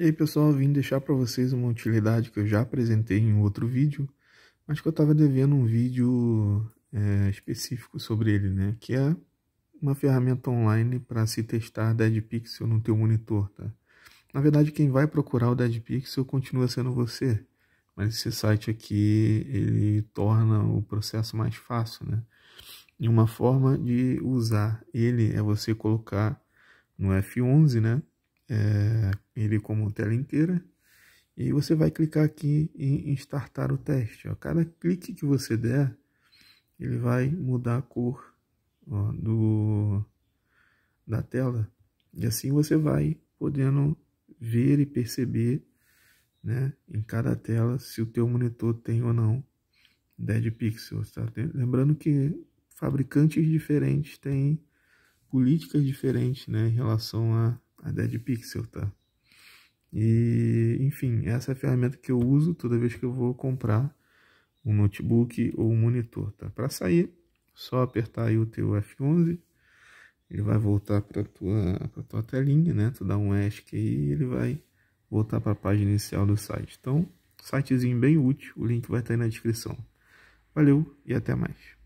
E aí pessoal, vim deixar para vocês uma utilidade que eu já apresentei em outro vídeo, mas que eu estava devendo um vídeo é, específico sobre ele, né? Que é uma ferramenta online para se testar Dead Pixel no teu monitor, tá? Na verdade, quem vai procurar o Dead Pixel continua sendo você, mas esse site aqui ele torna o processo mais fácil, né? E uma forma de usar ele é você colocar no F11, né? é, ele como tela inteira. E você vai clicar aqui em, startar o teste. Ó. Cada clique que você der, ele vai mudar a cor ó, do, da tela. E assim você vai podendo ver e perceber né, em cada tela se o teu monitor tem ou não 10 pixels. Tá? Lembrando que fabricantes diferentes têm políticas diferentes né, em relação a a Pixel, tá? E, enfim, essa é a ferramenta que eu uso toda vez que eu vou comprar um notebook ou um monitor, tá? Para sair, só apertar aí o teu F11, ele vai voltar para tua pra tua telinha, né? Tu dá um ESC aí, ele vai voltar para a página inicial do site. Então, sitezinho bem útil, o link vai estar tá aí na descrição. Valeu e até mais.